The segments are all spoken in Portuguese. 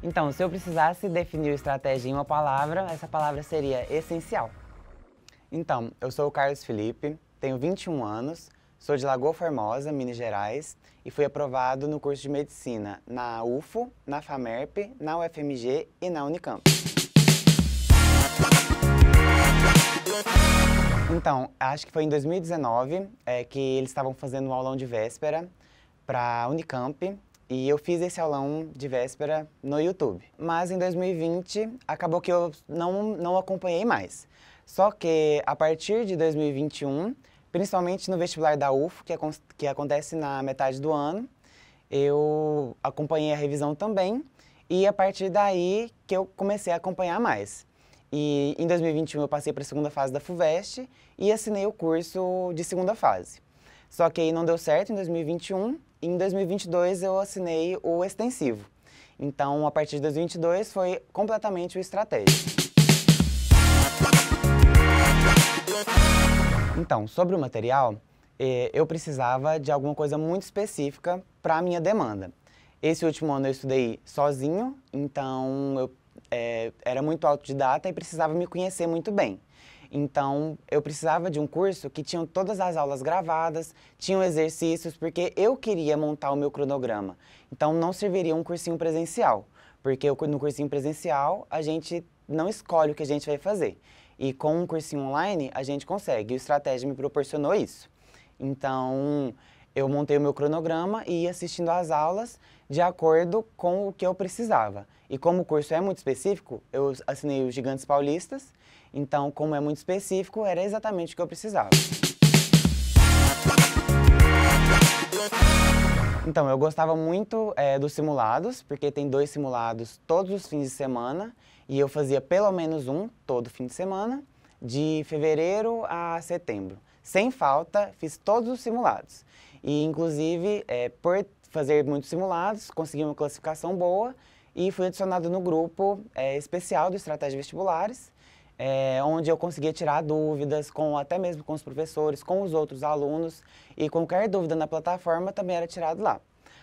Então, se eu precisasse definir estratégia em uma palavra, essa palavra seria essencial. Então, eu sou o Carlos Felipe, tenho 21 anos, sou de Lagoa Formosa, Minas Gerais, e fui aprovado no curso de medicina na UFO, na FAMERP, na UFMG e na Unicamp. Então, acho que foi em 2019 é, eh, que eles estavam fazendo um aulão de véspera para a Unicamp, e eu fiz esse aulão de véspera no YouTube. Mas em 2020 acabou que eu não, não acompanhei mais. Só que a partir de 2021, principalmente no vestibular da UFO, que, é, que acontece na metade do ano, eu acompanhei a revisão também. E a partir daí que eu comecei a acompanhar mais. E em 2021 eu passei para a segunda fase da FUVEST e assinei o curso de segunda fase. Só que aí não deu certo em 2021 em 2022 eu assinei o extensivo. Então, a partir de 2022 foi completamente o estratégico. Então, sobre o material, eh, eu precisava de alguma coisa muito específica para a minha demanda. Esse último ano eu estudei sozinho, então eu é, era muito autodidata e precisava me conhecer muito bem. Então, eu precisava de um curso que tinha todas as aulas gravadas, tinham exercícios, porque eu queria montar o meu cronograma. Então, não serviria um cursinho presencial, porque no cursinho presencial a gente não escolhe o que a gente vai fazer. E com um cursinho online, a gente consegue. E o Estratégia me proporcionou isso. Então, eu montei o meu cronograma e ia assistindo às aulas de acordo com o que eu precisava. E como o curso é muito específico, eu assinei os Gigantes Paulistas, então, como é muito específico, era exatamente o que eu precisava. Então, eu gostava muito é, dos simulados, porque tem dois simulados todos os fins de semana e eu fazia pelo menos um todo fim de semana, de fevereiro a setembro. Sem falta, fiz todos os simulados. E, inclusive, é, por fazer muitos simulados, consegui uma classificação boa e fui adicionado no grupo é, especial do Estratégia Vestibulares, é, onde eu conseguia tirar dúvidas, com até mesmo com os professores, com os outros alunos, e qualquer dúvida na plataforma também era tirado lá.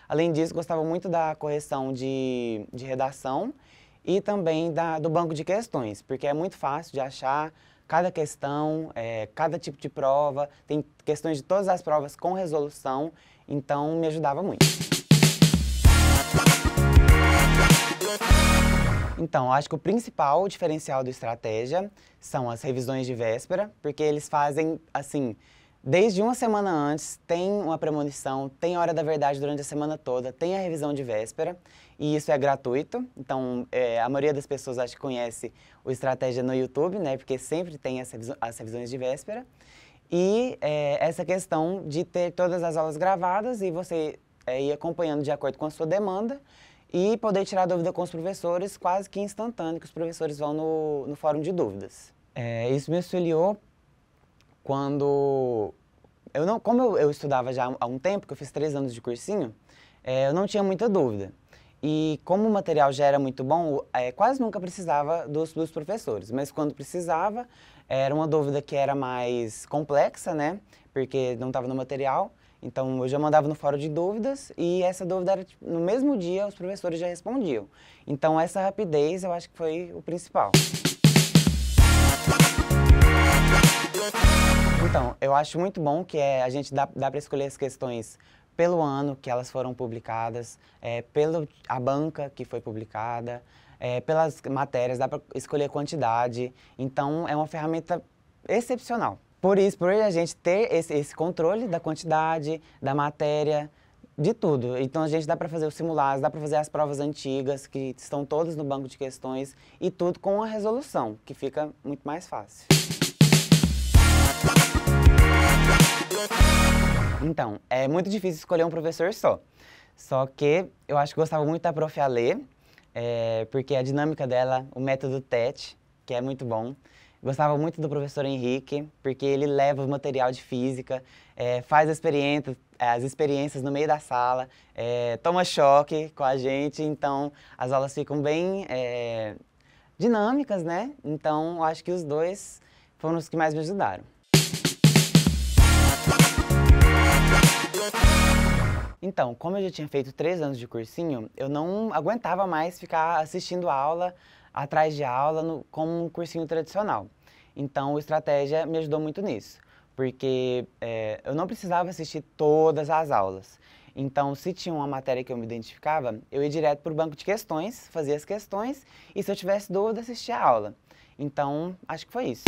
Além disso, gostava muito da correção de, de redação e também da, do banco de questões, porque é muito fácil de achar cada questão, é, cada tipo de prova, tem questões de todas as provas com resolução, então me ajudava muito. Então, acho que o principal diferencial do Estratégia são as revisões de véspera, porque eles fazem, assim, desde uma semana antes, tem uma premonição, tem hora da verdade durante a semana toda, tem a revisão de véspera, e isso é gratuito. Então, é, a maioria das pessoas acho que conhece o Estratégia no YouTube, né? Porque sempre tem as, revisões, as revisões de véspera. E é, essa questão de ter todas as aulas gravadas e você é, ir acompanhando de acordo com a sua demanda e poder tirar dúvida com os professores quase que instantâneo, que os professores vão no, no fórum de dúvidas. É, isso me auxiliou quando... Eu não, como eu, eu, estudava já há um tempo, que eu fiz três anos de cursinho, é, eu não tinha muita dúvida. E como o material já era muito bom, é, quase nunca precisava dos, dos professores. Mas quando precisava, era uma dúvida que era mais complexa, né? Porque não estava no material. Então, eu já mandava no fórum de dúvidas e essa dúvida era, tipo, no mesmo dia os professores já respondiam. Então, essa rapidez eu acho que foi o principal. Então, eu acho muito bom que é, a gente dá, dá para escolher as questões pelo ano que elas foram publicadas, é, pela a banca que foi publicada, é, pelas matérias, dá para escolher a quantidade. Então, é uma ferramenta excepcional. Por isso, por a gente ter esse, esse controle da quantidade, da matéria, de tudo. Então a gente dá para fazer os simulados, dá para fazer as provas antigas, que estão todas no banco de questões, e tudo com a resolução, que fica muito mais fácil. Então, é muito difícil escolher um professor só. Só que eu acho que gostava muito da prof. Alê, é, eh, porque a dinâmica dela, o método TET, que é muito bom. Gostava muito do professor Henrique, porque ele leva o material de física, é, faz experiência, é, as experiências no meio da sala, é, toma choque com a gente, então as aulas ficam bem é, dinâmicas, né? Então, acho que os dois foram os que mais me ajudaram. Então, como eu já tinha feito três anos de cursinho, eu não aguentava mais ficar assistindo a aula atrás de aula no, como um cursinho tradicional. Então, o Estratégia me ajudou muito nisso, porque é, eu não precisava assistir todas as aulas. Então, se tinha uma matéria que eu me identificava, eu ia direto para o banco de questões, fazia as questões e, se eu tivesse dúvida, assistia a aula. Então, acho que foi isso.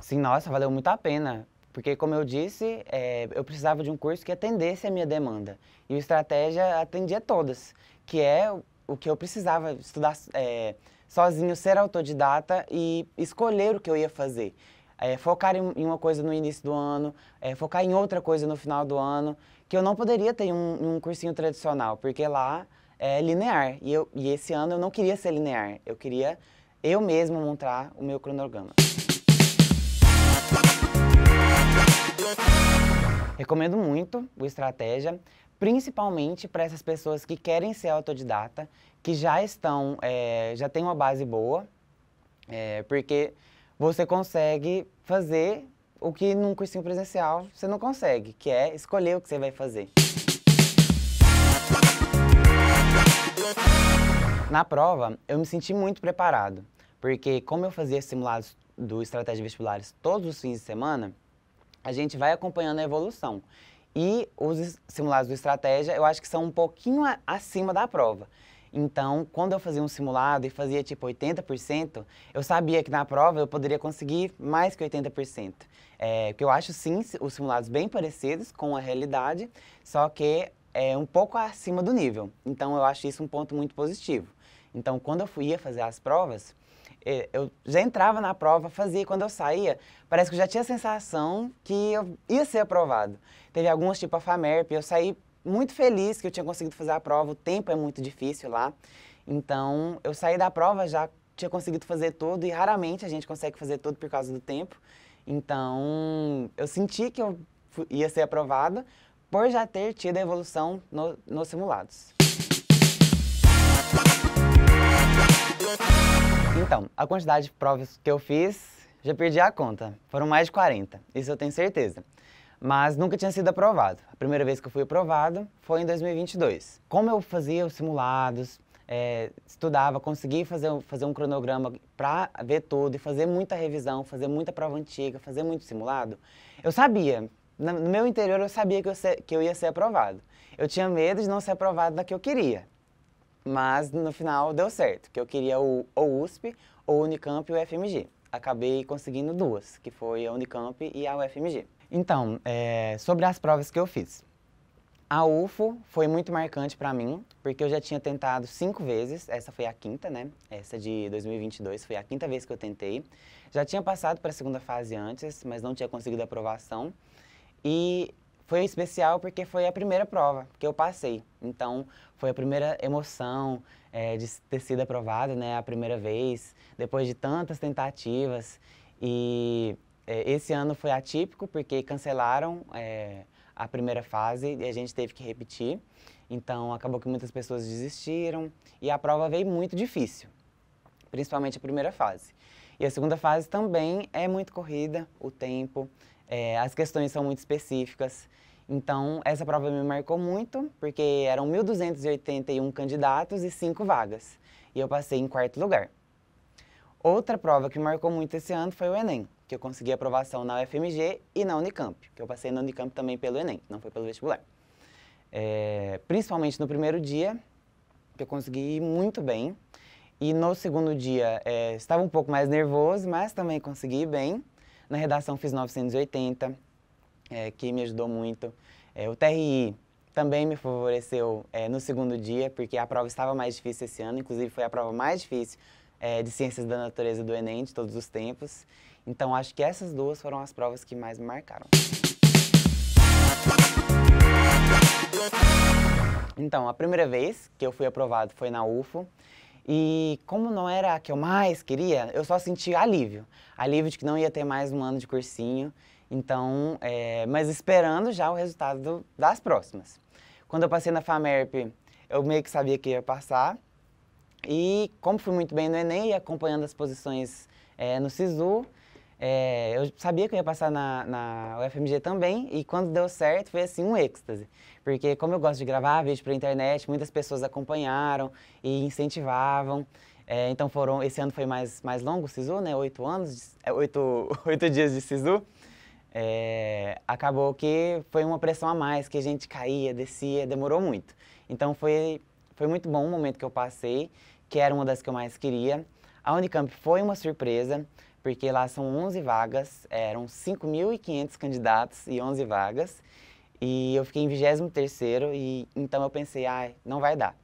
Sim, nossa, valeu muito a pena. Porque, como eu disse, é, eu precisava de um curso que atendesse a minha demanda. E o Estratégia atendia todas, que é o que eu precisava estudar é, sozinho, ser autodidata e escolher o que eu ia fazer. É, focar em uma coisa no início do ano, é, focar em outra coisa no final do ano, que eu não poderia ter um, um cursinho tradicional, porque lá é linear. E, eu, e esse ano eu não queria ser linear, eu queria eu mesmo montar o meu cronograma. Recomendo muito o Estratégia, principalmente para essas pessoas que querem ser autodidata, que já estão, é, já tem uma base boa, é, porque você consegue fazer o que num cursinho presencial você não consegue, que é escolher o que você vai fazer. Na prova, eu me senti muito preparado, porque como eu fazia simulados do Estratégia Vestibulares todos os fins de semana, a gente vai acompanhando a evolução. E os simulados de estratégia, eu acho que são um pouquinho acima da prova. Então, quando eu fazia um simulado e fazia tipo 80%, eu sabia que na prova eu poderia conseguir mais que 80%. É, que eu acho sim os simulados bem parecidos com a realidade, só que é um pouco acima do nível. Então, eu acho isso um ponto muito positivo. Então, quando eu ia fazer as provas, é, eu já entrava na prova, fazia, quando eu saía, parece que eu já tinha a sensação que eu ia ser aprovado. Teve algumas, tipo a FAMERP, eu saí muito feliz que eu tinha conseguido fazer a prova, o tempo é muito difícil lá. Então, eu saí da prova já tinha conseguido fazer tudo e raramente a gente consegue fazer tudo por causa do tempo. Então, eu senti que eu ia ser aprovado por já ter tido a evolução no, nos simulados. Então, a quantidade de provas que eu fiz, já perdi a conta. Foram mais de 40, isso eu tenho certeza. Mas nunca tinha sido aprovado. A primeira vez que eu fui aprovado foi em 2022. Como eu fazia os simulados, é, estudava, consegui fazer, fazer um cronograma para ver tudo e fazer muita revisão, fazer muita prova antiga, fazer muito simulado, eu sabia, no meu interior eu sabia que eu, ser, que eu ia ser aprovado. Eu tinha medo de não ser aprovado da que eu queria. Mas no final deu certo, que eu queria o, o USP, ou Unicamp e o FMG. Acabei conseguindo duas, que foi a Unicamp e a UFMG. Então, é, sobre as provas que eu fiz. A UFO foi muito marcante para mim, porque eu já tinha tentado cinco vezes, essa foi a quinta, né? Essa de 2022 foi a quinta vez que eu tentei. Já tinha passado para a segunda fase antes, mas não tinha conseguido aprovação. E foi especial porque foi a primeira prova que eu passei. Então, foi a primeira emoção é, de ter sido aprovada, né? A primeira vez, depois de tantas tentativas. E é, esse ano foi atípico porque cancelaram é, a primeira fase e a gente teve que repetir. Então, acabou que muitas pessoas desistiram e a prova veio muito difícil, principalmente a primeira fase. E a segunda fase também é muito corrida, o tempo, é, as questões são muito específicas. Então, essa prova me marcou muito, porque eram 1.281 candidatos e 5 vagas. E eu passei em quarto lugar. Outra prova que marcou muito esse ano foi o Enem, que eu consegui aprovação na UFMG e na Unicamp, que eu passei na Unicamp também pelo Enem, não foi pelo vestibular. É, principalmente no primeiro dia, que eu consegui ir muito bem. E no segundo dia, é, estava um pouco mais nervoso, mas também consegui ir bem. Na redação fiz 980, é, que me ajudou muito. É, o TRI também me favoreceu é, no segundo dia, porque a prova estava mais difícil esse ano, inclusive foi a prova mais difícil é, de Ciências da Natureza do Enem de todos os tempos. Então acho que essas duas foram as provas que mais me marcaram. Então, a primeira vez que eu fui aprovado foi na UFO. E como não era a que eu mais queria, eu só senti alívio. Alívio de que não ia ter mais um ano de cursinho. Então, é, mas esperando já o resultado do, das próximas. Quando eu passei na FAMERP, eu meio que sabia que ia passar. E como fui muito bem no Enem e acompanhando as posições é, no SISU, é, eu sabia que eu ia passar na, na UFMG também, e quando deu certo foi assim um êxtase. Porque como eu gosto de gravar vídeo para internet, muitas pessoas acompanharam e incentivavam. É, então foram, esse ano foi mais, mais longo o SISU, né? Oito anos, é, oito, oito dias de SISU. É, acabou que foi uma pressão a mais, que a gente caía, descia, demorou muito. Então foi, foi muito bom o momento que eu passei, que era uma das que eu mais queria. A Unicamp foi uma surpresa, porque lá são 11 vagas, eram 5.500 candidatos e 11 vagas, e eu fiquei em 23 e então eu pensei, ah, não vai dar,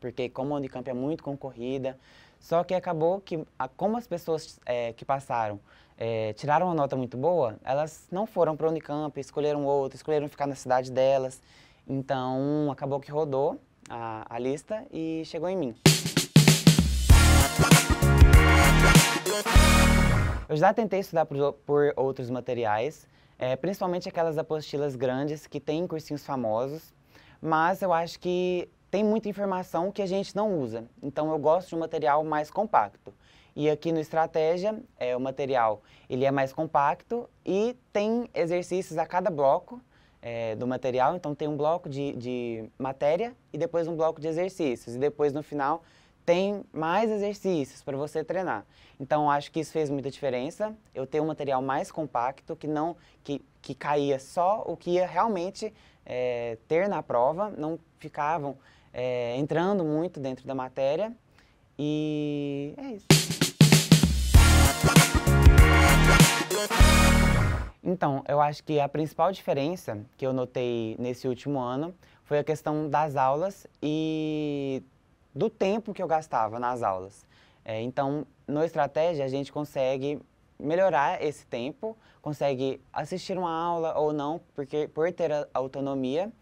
porque como a Unicamp é muito concorrida, só que acabou que, como as pessoas é, que passaram é, tiraram uma nota muito boa, elas não foram para a Unicamp, escolheram outra, escolheram ficar na cidade delas. Então, acabou que rodou a, a lista e chegou em mim. Eu já tentei estudar por, por outros materiais, é, principalmente aquelas apostilas grandes que têm cursinhos famosos, mas eu acho que tem muita informação que a gente não usa. Então eu gosto de um material mais compacto. E aqui no Estratégia, é, o material ele é mais compacto e tem exercícios a cada bloco é, do material. Então tem um bloco de, de matéria e depois um bloco de exercícios. E depois no final tem mais exercícios para você treinar. Então, acho que isso fez muita diferença. Eu ter um material mais compacto, que não que, que caía só o que ia realmente é, ter na prova, não ficavam é, entrando muito dentro da matéria. E é isso. Então, eu acho que a principal diferença que eu notei nesse último ano foi a questão das aulas e do tempo que eu gastava nas aulas. É, então, no Estratégia, a gente consegue melhorar esse tempo, consegue assistir uma aula ou não, porque por ter autonomia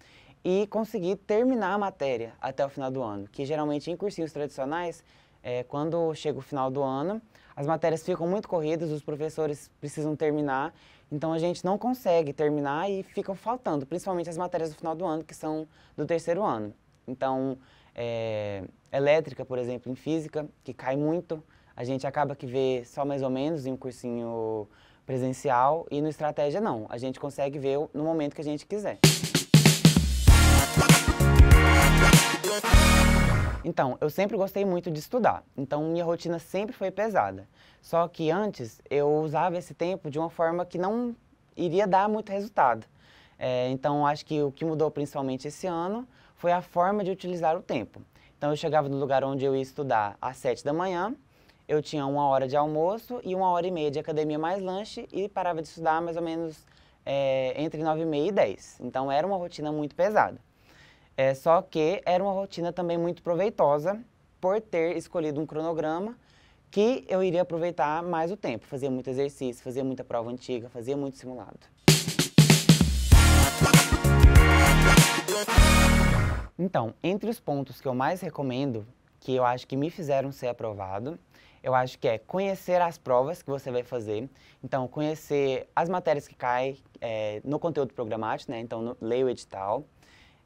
e conseguir terminar a matéria até o final do ano, que geralmente em cursinhos tradicionais, é, quando chega o final do ano, as matérias ficam muito corridas, os professores precisam terminar, então a gente não consegue terminar e ficam faltando, principalmente as matérias do final do ano, que são do terceiro ano. Então, é, elétrica, por exemplo, em física, que cai muito. A gente acaba que vê só mais ou menos em um cursinho presencial e no estratégia não. A gente consegue ver no momento que a gente quiser. Então, eu sempre gostei muito de estudar, então minha rotina sempre foi pesada. Só que antes eu usava esse tempo de uma forma que não iria dar muito resultado. É, então, acho que o que mudou principalmente esse ano foi a forma de utilizar o tempo. Então eu chegava no lugar onde eu ia estudar às sete da manhã, eu tinha uma hora de almoço e uma hora e meia de academia mais lanche e parava de estudar mais ou menos é, entre nove e meia e dez. Então era uma rotina muito pesada. É, só que era uma rotina também muito proveitosa por ter escolhido um cronograma que eu iria aproveitar mais o tempo, fazia muito exercício, fazia muita prova antiga, fazia muito simulado. Então, entre os pontos que eu mais recomendo, que eu acho que me fizeram ser aprovado, eu acho que é conhecer as provas que você vai fazer. Então, conhecer as matérias que caem é, no conteúdo programático, né? Então, no, leia o edital.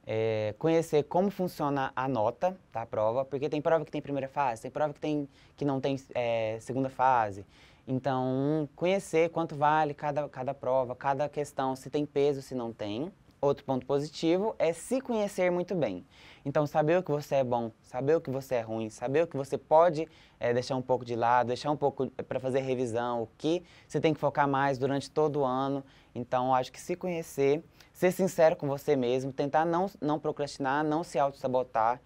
É, conhecer como funciona a nota da prova, porque tem prova que tem primeira fase, tem prova que, tem, que não tem é, segunda fase. Então, conhecer quanto vale cada, cada prova, cada questão, se tem peso, se não tem. Outro ponto positivo é se conhecer muito bem. Então, saber o que você é bom, saber o que você é ruim, saber o que você pode é, deixar um pouco de lado, deixar um pouco eh, para fazer revisão, o que você tem que focar mais durante todo o ano. Então, acho que se conhecer, ser sincero com você mesmo, tentar não, não procrastinar, não se auto-sabotar,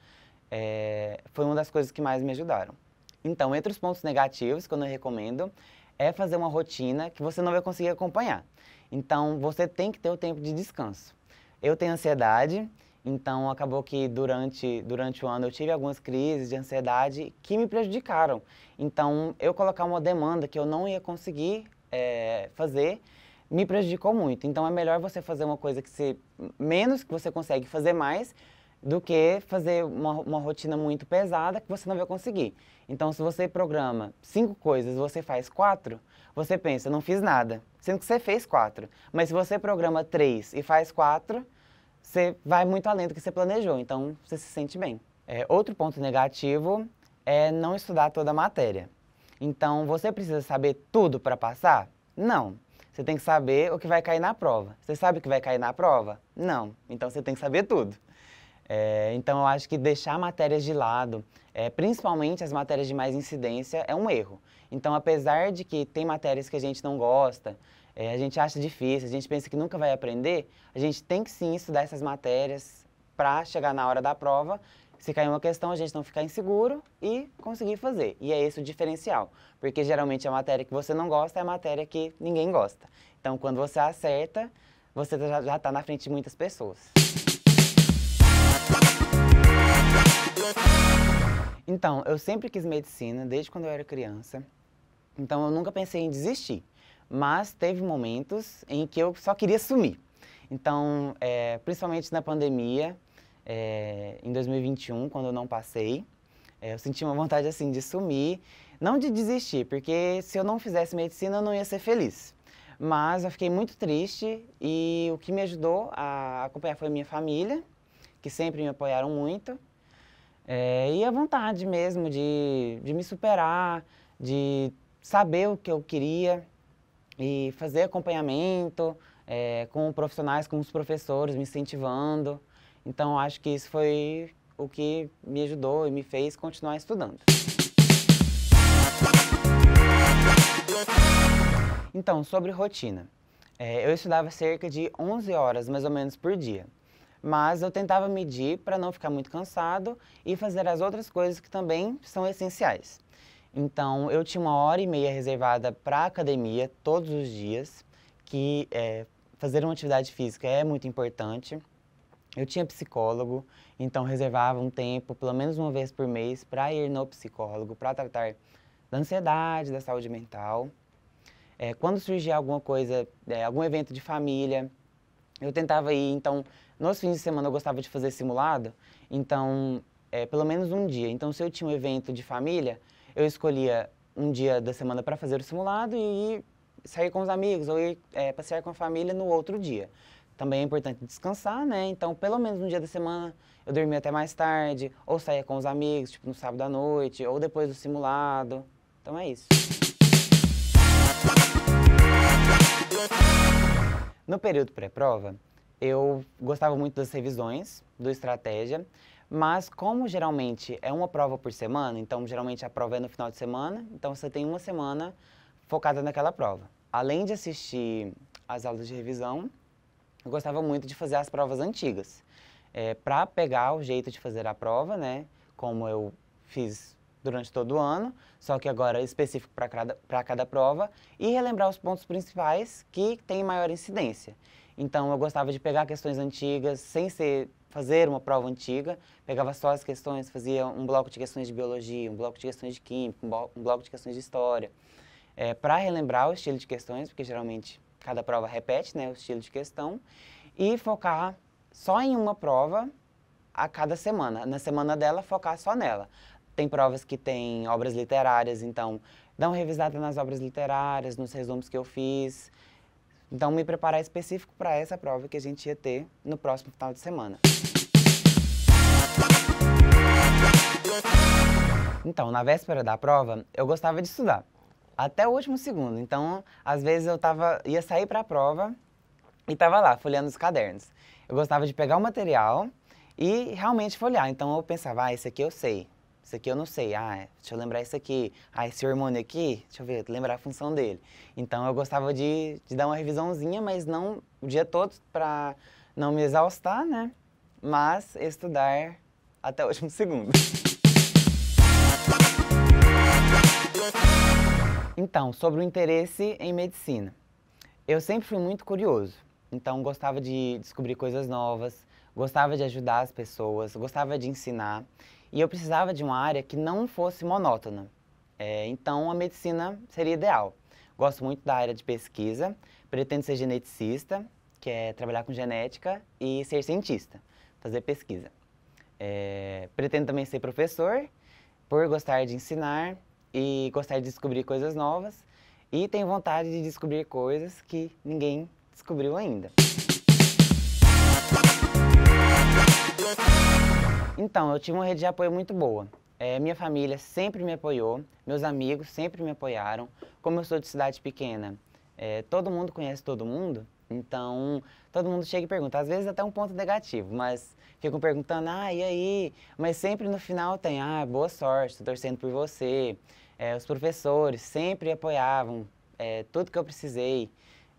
é, foi uma das coisas que mais me ajudaram. Então, entre os pontos negativos que eu não recomendo, é fazer uma rotina que você não vai conseguir acompanhar. Então, você tem que ter o tempo de descanso. Eu tenho ansiedade, então acabou que durante, durante o ano eu tive algumas crises de ansiedade que me prejudicaram. Então eu colocar uma demanda que eu não ia conseguir é, fazer me prejudicou muito. Então é melhor você fazer uma coisa que se menos que você consegue fazer mais do que fazer uma, uma rotina muito pesada que você não vai conseguir. Então se você programa cinco coisas, você faz quatro, você pensa não fiz nada, sendo que você fez quatro. Mas se você programa três e faz quatro você vai muito além do que você planejou, então você se sente bem. É, outro ponto negativo é não estudar toda a matéria. Então, você precisa saber tudo para passar? Não. Você tem que saber o que vai cair na prova. Você sabe o que vai cair na prova? Não. Então, você tem que saber tudo. É, então, eu acho que deixar matérias de lado, é, principalmente as matérias de mais incidência, é um erro. Então, apesar de que tem matérias que a gente não gosta, é, a gente acha difícil, a gente pensa que nunca vai aprender, a gente tem que sim estudar essas matérias para chegar na hora da prova, se cair uma questão, a gente não ficar inseguro e conseguir fazer. E é esse o diferencial, porque geralmente a matéria que você não gosta é a matéria que ninguém gosta. Então, quando você acerta, você tá, já está na frente de muitas pessoas. Então, eu sempre quis medicina, desde quando eu era criança. Então, eu nunca pensei em desistir mas teve momentos em que eu só queria sumir. Então, é, principalmente na pandemia, é, em 2021, quando eu não passei, é, eu senti uma vontade assim de sumir, não de desistir, porque se eu não fizesse medicina eu não ia ser feliz. Mas eu fiquei muito triste e o que me ajudou a acompanhar foi minha família, que sempre me apoiaram muito, é, e a vontade mesmo de, de me superar, de saber o que eu queria, e fazer acompanhamento é, com profissionais, com os professores, me incentivando. Então, acho que isso foi o que me ajudou e me fez continuar estudando. Então, sobre rotina. É, eu estudava cerca de 11 horas, mais ou menos, por dia. Mas eu tentava medir para não ficar muito cansado e fazer as outras coisas que também são essenciais. Então, eu tinha uma hora e meia reservada para academia todos os dias, que é, fazer uma atividade física é muito importante. Eu tinha psicólogo, então reservava um tempo, pelo menos uma vez por mês, para ir no psicólogo, para tratar da ansiedade, da saúde mental. É, quando surgia alguma coisa, é, algum evento de família, eu tentava ir. Então, nos fins de semana eu gostava de fazer simulado, então, é, pelo menos um dia. Então, se eu tinha um evento de família, eu escolhia um dia da semana para fazer o simulado e sair com os amigos ou ir é, passear com a família no outro dia. Também é importante descansar, né? Então, pelo menos um dia da semana eu dormia até mais tarde, ou saía com os amigos, tipo no sábado à noite, ou depois do simulado. Então é isso. No período pré-prova, eu gostava muito das revisões, do estratégia, mas como geralmente é uma prova por semana, então geralmente a prova é no final de semana, então você tem uma semana focada naquela prova. Além de assistir as aulas de revisão, eu gostava muito de fazer as provas antigas. É, para pegar o jeito de fazer a prova, né? Como eu fiz durante todo o ano, só que agora específico para cada, cada prova, e relembrar os pontos principais que têm maior incidência. Então, eu gostava de pegar questões antigas, sem ser fazer uma prova antiga, pegava só as questões, fazia um bloco de questões de biologia, um bloco de questões de química, um, bloco de questões de história, é, para relembrar o estilo de questões, porque geralmente cada prova repete né, o estilo de questão, e focar só em uma prova a cada semana. Na semana dela, focar só nela. Tem provas que têm obras literárias, então dá uma revisada nas obras literárias, nos resumos que eu fiz. Então, me preparar específico para essa prova que a gente ia ter no próximo final de semana. Então, na véspera da prova, eu gostava de estudar. Até o último segundo. Então, às vezes eu tava, ia sair para a prova e tava lá, folheando os cadernos. Eu gostava de pegar o material e realmente folhear. Então eu pensava, ah, esse aqui eu sei, esse aqui eu não sei. Ah, deixa eu lembrar esse aqui. Ah, esse hormônio aqui, deixa eu ver, lembrar a função dele. Então eu gostava de, de dar uma revisãozinha, mas não o dia todo para não me exaustar, né? Mas estudar até o último segundo. Então, sobre o interesse em medicina. Eu sempre fui muito curioso, então gostava de descobrir coisas novas, gostava de ajudar as pessoas, gostava de ensinar. E eu precisava de uma área que não fosse monótona. É, então, a medicina seria ideal. Gosto muito da área de pesquisa, pretendo ser geneticista, que é trabalhar com genética, e ser cientista, fazer pesquisa. É, pretendo também ser professor, por gostar de ensinar, e gostar de descobrir coisas novas e tenho vontade de descobrir coisas que ninguém descobriu ainda. Então, eu tive uma rede de apoio muito boa. É, minha família sempre me apoiou, meus amigos sempre me apoiaram. Como eu sou de cidade pequena, é, todo mundo conhece todo mundo, então todo mundo chega e pergunta, às vezes até um ponto negativo, mas ficam perguntando, ah, e aí? Mas sempre no final tem, ah, boa sorte, estou torcendo por você. É, os professores sempre apoiavam é, tudo que eu precisei.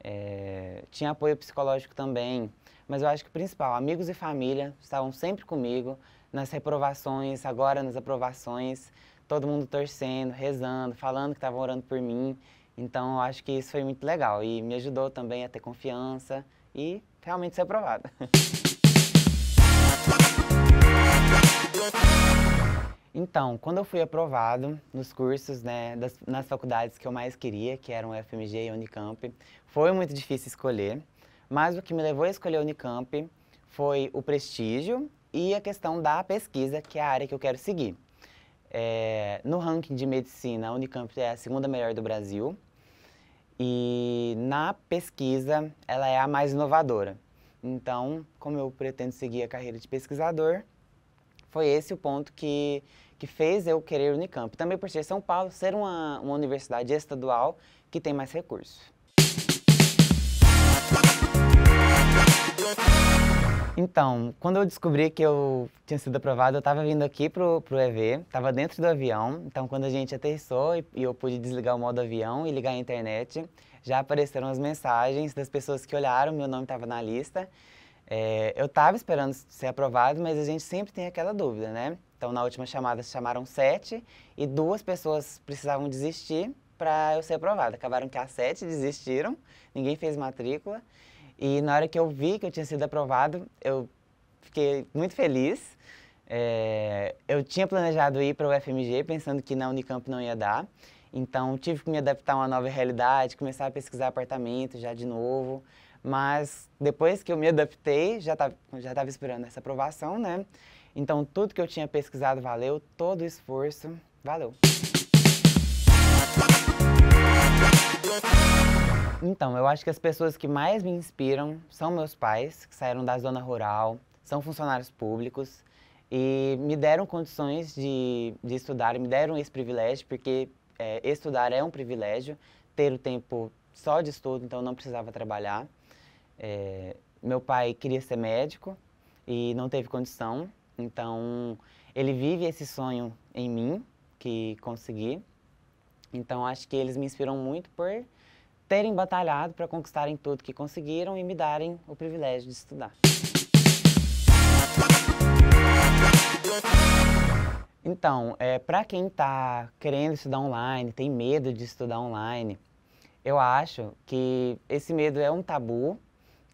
É, tinha apoio psicológico também, mas eu acho que o principal, amigos e família estavam sempre comigo nas reprovações, agora nas aprovações, todo mundo torcendo, rezando, falando que estavam orando por mim. Então, eu acho que isso foi muito legal e me ajudou também a ter confiança e realmente ser aprovado. Então, quando eu fui aprovado nos cursos, né, das, nas faculdades que eu mais queria, que eram FMG e Unicamp, foi muito difícil escolher, mas o que me levou a escolher Unicamp foi o prestígio e a questão da pesquisa, que é a área que eu quero seguir. É, no ranking de medicina, a Unicamp é a segunda melhor do Brasil e na pesquisa ela é a mais inovadora. Então, como eu pretendo seguir a carreira de pesquisador, foi esse o ponto que, que fez eu querer o Unicamp. Também por ser São Paulo, ser uma, uma universidade estadual que tem mais recursos. Então, quando eu descobri que eu tinha sido aprovado, eu estava vindo aqui pro, o EV, estava dentro do avião. Então, quando a gente aterrissou e, e eu pude desligar o modo avião e ligar a internet, já apareceram as mensagens das pessoas que olharam, meu nome estava na lista. É, eu estava esperando ser aprovado, mas a gente sempre tem aquela dúvida, né? Então, na última chamada, chamaram sete e duas pessoas precisavam desistir para eu ser aprovado. Acabaram que as sete desistiram, ninguém fez matrícula. E na hora que eu vi que eu tinha sido aprovado, eu fiquei muito feliz. É, eu tinha planejado ir para o FMG pensando que na Unicamp não ia dar. Então, tive que me adaptar a uma nova realidade, começar a pesquisar apartamento já de novo. Mas depois que eu me adaptei, já estava tá, já tava esperando essa aprovação, né? Então tudo que eu tinha pesquisado valeu, todo o esforço valeu. Então, eu acho que as pessoas que mais me inspiram são meus pais, que saíram da zona rural, são funcionários públicos e me deram condições de, de estudar, me deram esse privilégio, porque é, estudar é um privilégio, ter o tempo só de estudo, então não precisava trabalhar. É, meu pai queria ser médico e não teve condição, então ele vive esse sonho em mim que consegui. Então acho que eles me inspiram muito por terem batalhado para conquistarem tudo que conseguiram e me darem o privilégio de estudar. Então, é, para quem está querendo estudar online, tem medo de estudar online, eu acho que esse medo é um tabu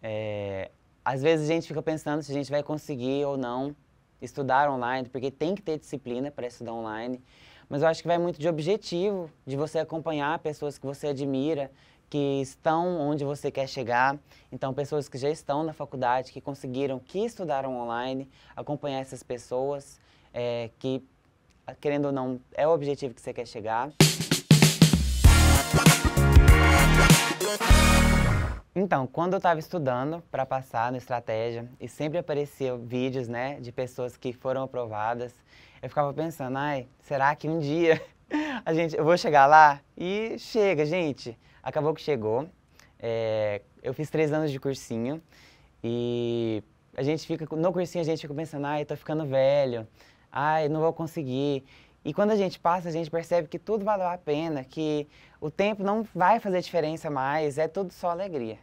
é, às vezes a gente fica pensando se a gente vai conseguir ou não estudar online, porque tem que ter disciplina para estudar online. Mas eu acho que vai muito de objetivo, de você acompanhar pessoas que você admira, que estão onde você quer chegar. Então, pessoas que já estão na faculdade, que conseguiram, que estudaram online, acompanhar essas pessoas, é, que, querendo ou não, é o objetivo que você quer chegar. Então, quando eu estava estudando para passar no Estratégia e sempre apareciam vídeos né, de pessoas que foram aprovadas, eu ficava pensando, ai, será que um dia a gente, eu vou chegar lá? E chega, gente. Acabou que chegou. É, eu fiz três anos de cursinho e a gente fica, no cursinho a gente fica pensando, ai, tô ficando velho, ai, não vou conseguir. E quando a gente passa, a gente percebe que tudo valeu a pena, que o tempo não vai fazer diferença mais, é tudo só alegria.